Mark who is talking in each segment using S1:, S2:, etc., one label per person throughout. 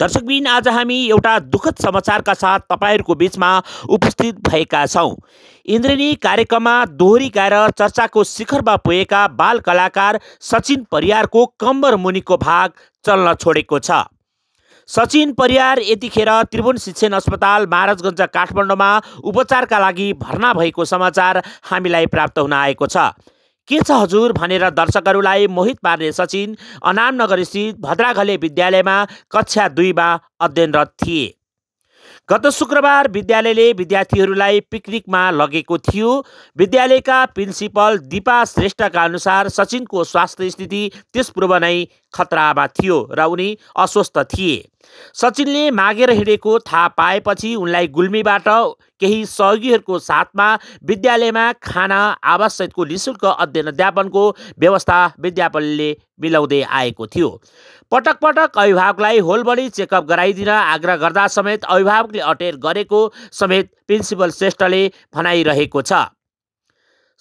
S1: दर्शकबिन आज हामी एउटा दुःखद समाचारका साथ तपाईँहरूको बिचमा उपस्थित भएका छौँ इन्द्रेणी कार्यक्रममा दोहोरी गाएर चर्चाको शिखरमा पुगेका बाल कलाकार सचिन परियारको कम्बर मुनिको भाग चल्न छोडेको छ सचिन परियार यतिखेर त्रिभुवन शिक्षण अस्पताल महाराजगञ्ज काठमाडौँमा उपचारका लागि भर्ना भएको समाचार हामीलाई प्राप्त हुन आएको छ के छ हजुर भनेर दर्शकहरूलाई मोहित पार्ने सचिन अनामनगर स्थित भद्राघले विद्यालयमा कक्षा दुईमा अध्ययनरत थिए गत शुक्रबार विद्यालयले विद्यार्थीहरूलाई पिकनिकमा लगेको थियो विद्यालयका प्रिन्सिपल दिपा श्रेष्ठका अनुसार सचिनको स्वास्थ्य स्थिति त्यसपूर्व नै खतरामा थियो र उनी अस्वस्थ थिए सचिनले मागेर हिँडेको थाहा पाएपछि उनलाई गुल्मीबाट केही सहयोगीहरूको साथमा विद्यालयमा खाना आवास निशुल्क अध्ययन अध्यापनको व्यवस्था विद्यापनले मिलाउँदै आएको थियो पटक पटक अभिभावकलाई होलबडी चेकअप गराइदिन आग्रह गर्दा समेत अभिभावकले अटेर गरेको समेत प्रिन्सिपल श्रेष्ठले भनाइरहेको छ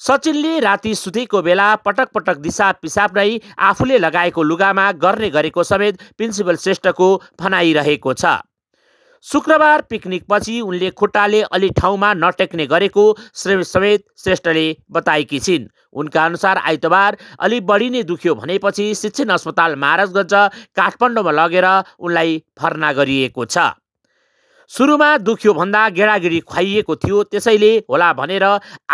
S1: सचिनले राति सुतेको बेला पटक पटक दिशा पिसाब नै आफूले लगाएको लुगामा गर्ने गरेको समेत प्रिन्सिपल श्रेष्ठको भनाइरहेको छ शुक्रबार पिकनिकपछि उनले खुट्टाले अलि ठाउँमा नटेक्ने गरेको समेत श्रेष्ठले बताएकी छिन् उनका अनुसार आइतबार अलि बढी नै दुख्यो भनेपछि शिक्षण अस्पताल महाराजगञ्ज काठमाडौँमा लगेर उनलाई भर्ना गरिएको छ सुरुमा दुख्यो भन्दा गेडागिडी खुवाइएको थियो त्यसैले होला भनेर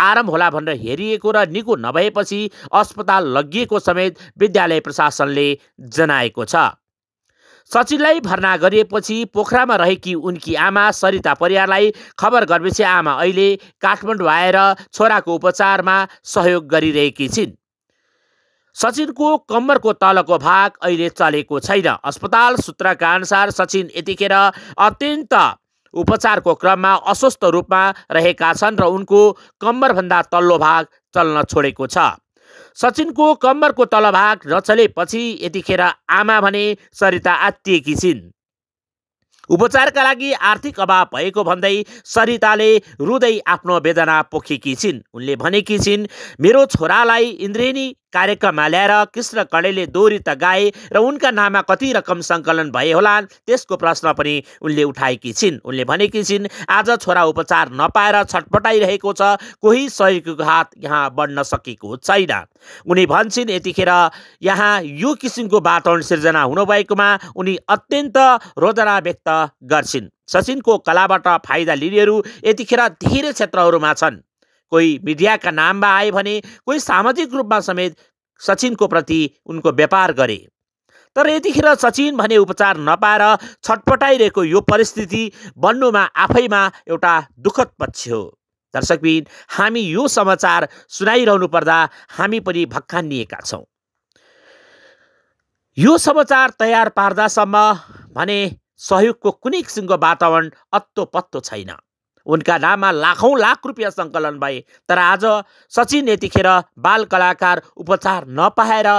S1: आराम होला भनेर हेरिएको र निको नभएपछि अस्पताल लगिएको समेत विद्यालय प्रशासनले जनाएको छ सचिनलाई भर्ना गरिएपछि पोखरामा रहेकी उनकी आमा सरिता परियारलाई खबर गरेपछि आमा अहिले काठमाडौँ आएर छोराको उपचारमा सहयोग गरिरहेकी छिन् सचिनको कम्मरको तलको भाग अहिले चलेको छैन अस्पताल सूत्रका अनुसार सचिन यतिखेर अत्यन्त उपचारको क्रममा अस्वस्थ रूपमा रहेका छन् र उनको कम्मरभन्दा तल्लो भाग चल्न छोडेको छ सचिनको कम्मरको तल भाग नचलेपछि यतिखेर आमा भने सरिता आत्तिएकी छिन् उपचारका लागि आर्थिक अभाव भएको भन्दै सरिताले रुँदै आफ्नो वेदना पोखेकी छिन् उनले भनेकी छिन् मेरो छोरालाई इन्द्रेणी कार्यक्रममा ल्याएर कृष्ण कडेले दोहोरी त गाए र उनका नाममा कति रकम सङ्कलन भए होला त्यसको प्रश्न पनि उनले उठाएकी छिन् उनले भनेकी छिन् आज छोरा उपचार नपाएर छटपटाइरहेको छ कोही सहयोगको हात यहाँ बढ्न सकेको छैन उनी भन्छन् यतिखेर यहाँ यो किसिमको वातावरण सिर्जना हुनुभएकोमा उनी अत्यन्त रोजना व्यक्त गर्छिन् सचिनको कलाबाट फाइदा लिनेहरू यतिखेर धेरै क्षेत्रहरूमा छन् कोही मिडियाका नाममा आए भने कोही सामाजिक रूपमा समेत सचिनको प्रति उनको व्यापार गरे तर यतिखेर सचिन भने उपचार नपाएर छटपटाइरहेको यो परिस्थिति बन्नुमा आफैमा एउटा दुःखद पक्ष हो दर्शकबिन हामी यो समाचार सुनाइरहनु पर्दा हामी पनि भक्खानिएका छौँ यो समाचार तयार पार्दासम्म भने सहयोगको कुनै किसिमको वातावरण अत्तो पत्तो छैन उनका नाममा लाखौँ लाख रुपियाँ सङ्कलन भए तर आज सचिन यतिखेर बाल कलाकार उपचार नपाएर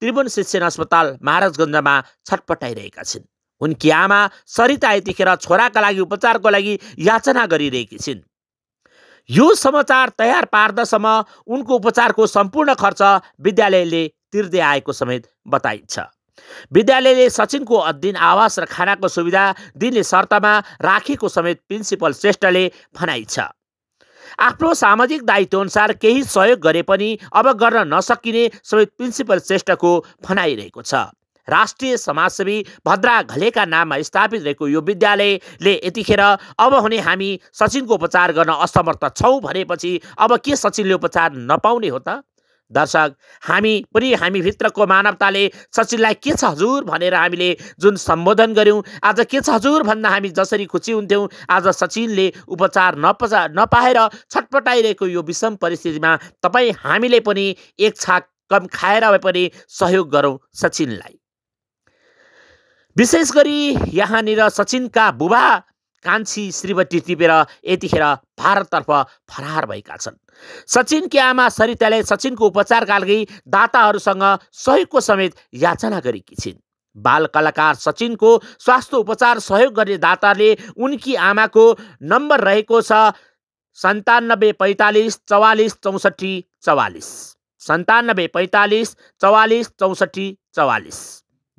S1: त्रिभुवन शिक्षण अस्पताल महाराजगञ्जमा छटपटाइरहेका छिन् उनकी आमा सरिता यतिखेर छोराका लागि उपचारको लागि याचना गरिरहेकी छिन् यो समाचार तयार पार्दासम्म उनको उपचारको सम्पूर्ण खर्च विद्यालयले तिर्दै आएको समेत बताइन्छ विद्यालयले सचिनको अध्ययन आवास र खानाको सुविधा दिने शर्तमा राखेको समेत प्रिन्सिपल श्रेष्ठले भनाइ छ आफ्नो सामाजिक दायित्वअनुसार केही सहयोग गरे पनि अब गर्न नसकिने समेत प्रिन्सिपल श्रेष्ठको भनाइरहेको छ राष्ट्रिय समाजसेवी भद्रा घलेका नाममा स्थापित रहेको यो विद्यालयले यतिखेर अब हुने हामी सचिनको उपचार गर्न असमर्थ छौँ भनेपछि अब के सचिनले उपचार नपाउने हो त दर्शक हामी पनि हामीभित्रको मानवताले सचिनलाई के छ हजुर भनेर हामीले जुन सम्बोधन गऱ्यौँ आज के छ हजुर भन्दा हामी जसरी खुसी हुन्थ्यौँ आज सचिनले उपचार नपचा नपाएर छटपटाइरहेको यो विषम परिस्थितिमा तपाईँ हामीले पनि एक छाक कम खाएर भए पनि सहयोग गरौँ सचिनलाई विशेष गरी यहाँनिर सचिनका बुबा कान्छी श्रीवती टिपेर यतिखेर भारततर्फ फरार भएका छन् सचिनकी आमा सरिताले सचिनको उपचारका लागि दाताहरूसँग सहयोगको समेत याचना गरेकी छिन् बाल कलाकार सचिनको स्वास्थ्य उपचार सहयोग गर्ने दाताले उनकी आमाको नम्बर रहेको छ सन्तानब्बे पैँतालिस चौवालिस चौसठी चौवालिस सन्तानब्बे पैँतालिस चौवालिस चौसठी चौवालिस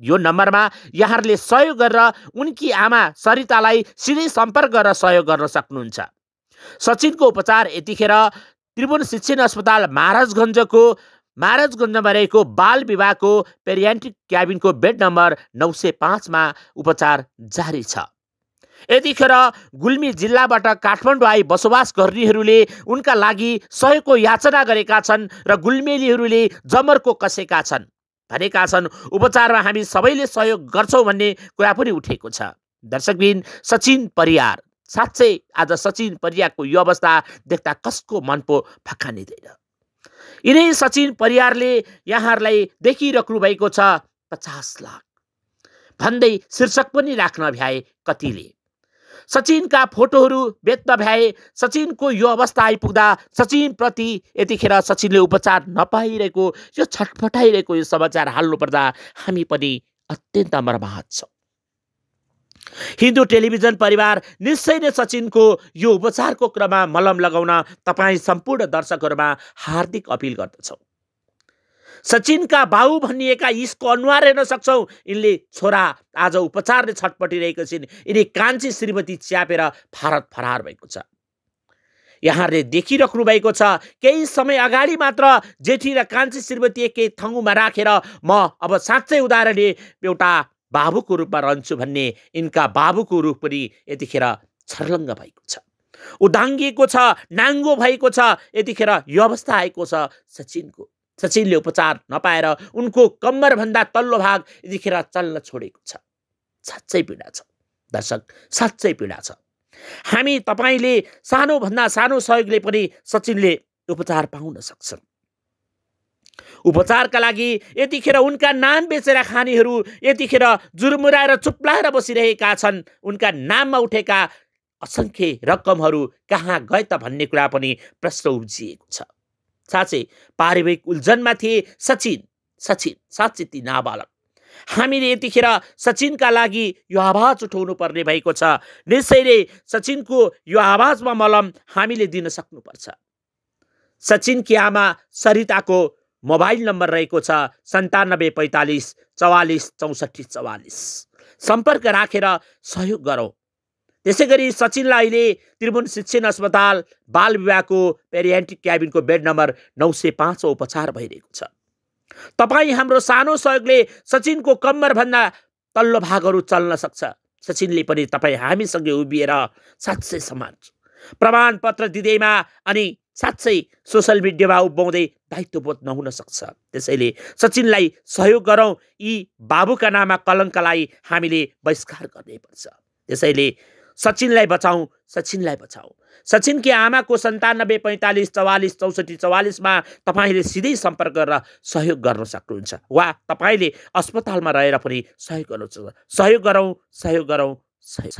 S1: यो नम्बरमा यहाँहरूले सहयोग गरेर उनकी आमा सरितालाई सिधै सम्पर्क गरेर सहयोग गर्न सक्नुहुन्छ सचिनको उपचार यतिखेर त्रिभुवन शिक्षण अस्पताल महाराजगञ्जको महाराजगञ्जमा रहेको बाल विभागको पेरियान्टिक क्याबिनको बेड नम्बर नौ सय पाँचमा उपचार जारी छ यतिखेर गुल्मी जिल्लाबाट काठमाडौँ आई बसोबास गर्नेहरूले उनका लागि सहयोगको याचना गरेका छन् र गुल्मेलीहरूले जमर्को कसेका छन् भनेका छन् उपचारमा हामी सबैले सहयोग गर्छौँ भन्ने कुरा पनि उठेको छ दर्शकबिन सचिन परियार साँच्चै आज सचिन परियारको यो अवस्था देख्दा कसको मन पो फक्कानिँदैन यिनै सचिन परियारले यहाँहरूलाई देखिरहनु भएको छ पचास लाख भन्दै शीर्षक पनि राख्न भ्याए कतिले सचिनका फोटोहरू बेच्न भ्याए सचिनको यो अवस्था आइपुग्दा सचिनप्रति यतिखेर सचिनले उपचार नपाइरहेको यो छटफटाइरहेको यो समाचार हाल्नुपर्दा हामी पनि अत्यन्त मर्माहत छौँ हिन्दू टेलिभिजन परिवार निश्चय नै सचिनको यो उपचारको क्रममा मलम लगाउन तपाईँ सम्पूर्ण दर्शकहरूमा हार्दिक अपिल गर्दछौँ सचिनका बाबु भनिएका इसको अनुहार हेर्न सक्छौँ यिनले छोरा आज उपचारले छटपटिरहेको छिन् यिनी कान्छी श्रीमती च्यापेर भारत फरार भएको छ यहाँहरूले देखिराख्नु भएको छ केही समय अगाडि मात्र जेठी र कान्छी श्रीमती एकै थङ्गुमा राखेर म अब साँच्चै उदाहरणले एउटा बाबुको रूपमा रहन्छु भन्ने यिनका बाबुको रूप पनि यतिखेर छर्लङ्ग भएको छ उदाङ्गिएको छ नाङ्गो भएको छ यतिखेर यो अवस्था आएको छ सचिनको सचिलले उपचार नपाएर उनको कम्मरभन्दा तल्लो भाग यतिखेर चल्न छोडेको छ साँच्चै पीडा छ दर्शक साँच्चै पीडा छ हामी तपाईँले सानोभन्दा सानो सहयोगले पनि सचिनले उपचार पाउन सक्छन् उपचारका लागि यतिखेर उनका नाम बेचेर खानेहरू यतिखेर जुरमुराएर चुप्लाएर बसिरहेका छन् उनका नाममा उठेका असङ्ख्य रकमहरू कहाँ गए त भन्ने कुरा पनि प्रश्न उब्जिएको छ साँच्चै पारिवारिक उल्झनमा थिए सचिन सचिन साँच्चै ती नाबालक हामीले यतिखेर सचिनका लागि यो आवाज उठाउनु पर्ने भएको छ निश्चयले सचिनको यो आवाजमा मलम हामीले दिन सक्नुपर्छ सचिनकी आमा सरिताको मोबाइल नम्बर रहेको छ सन्तानब्बे पैँतालिस चौवालिस चौसठी चौवालिस सम्पर्क राखेर सहयोग गरौँ त्यसै गरी सचिनलाई अहिले त्रिभुवन शिक्षण अस्पताल बाल विभागको पेरियान्टिक क्याबिनको बेड नम्बर नौ सय पाँच उपचार भइरहेको छ तपाईँ हाम्रो सानो सहयोगले सचिनको कम्मरभन्दा तल्लो भागहरू चल्न सक्छ सचिनले पनि तपाईँ हामीसँगै उभिएर साँच्चै समाज प्रमाणपत्र दिँदैमा अनि साँच्चै सोसल मिडियामा उभ्याउँदै दायित्वबोध नहुन सक्छ त्यसैले सचिनलाई सहयोग गरौँ यी बाबुका नाममा कलङ्कलाई हामीले बहिष्कार गर्नै पर्छ त्यसैले सचिनलाई बचाऊ सचिनलाई बचाउँ सचिनकी आमाको सन्तानब्बे पैँतालिस चौवालिस चौसठी चौवालिसमा तपाईँले सिधै सम्पर्क गरेर सहयोग गर्न सक्नुहुन्छ वा तपाईँले अस्पतालमा रहेर पनि सहयोग गर्नु सहयोग गरौँ सहयोग गरौँ सहयोग